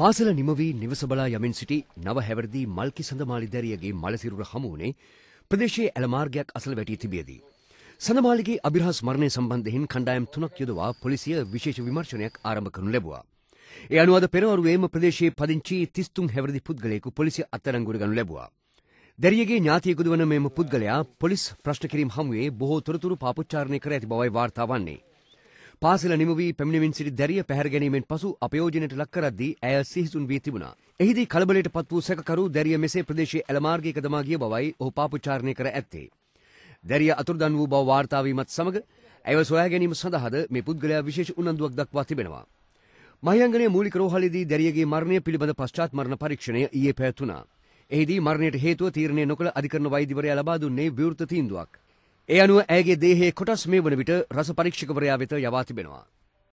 පාසල නිමවී නිවස බලා යමින් සිටි නව හැවරදි මල්කි සඳ මාලිදැරියගේ මලසිරුර හමුවනේ ප්‍රදේශයේ ඇලමාර්ගයක් අසල වැටී තිබියදී. සඳමාලිගේ අභිරහස් මරණය සම්බන්ධයෙන් කණ්ඩායම් තුනක් යොදවා පොලිසිය විශේෂ විමර්ශනයක් ආරම්භ කරනු ලැබවා. ඒ අනුවද පෙරවරුවේම ප්‍රදේශයේ පදිංචි තිස්තුන් හැවරදි පුද්ගලයෙකු පොලිසිය අත්තරංගුර ගනු ලැබවා. දැරියගේ ඥාතියකුද වන මෙම පුද්ගලයා පොලිස් ප්‍රශ්න කිරීම් හමුවේ බොහෝ තොරතුරු පාපුච්චාරණය කර ඇති බවයි වාර්තා වන්නේ. පාසල නිම වී පැමිණමින් සිටි දැරිය පැහැරගැනීමෙන් පසු අපයෝජනයට ලක්කරද්දී ඇය සිහිසුන් වී තිබුණා. එහිදී කලබලයට පත් වූ සැකකරු දැරිය මෙසේ ප්‍රදේශයේ ඇලමාර්ගයක දමා ගිය බවයි ඔහු පාපුචාරණය කර ඇත්තේ. දැරිය අතුරුදන් වූ බව වාර්තා වීමත් සමග ඇව සොයා ගැනීම සඳහාද මේ පුද්ගලයා විශේෂ උනන්දුවක් දක්වා තිබෙනවා. මහියංගනයේ මූලික රෝහලේදී දැරියගේ මරණය පිළිබඳ පශ්චාත් මරණ පරීක්ෂණය ඊයේ පැවැතුණා. එහිදී මරණයට හේතුව තීරණය නොකළ අධිකරණ වෛද්‍යවරයා ලබා දුන්නේ විවෘත තීන්දුවක්. ඒ අනුව ඇගේ දේහේ කොටස් මේ වන විට රස පරීක්ෂකවරයා වෙත යවා තිබෙනවා.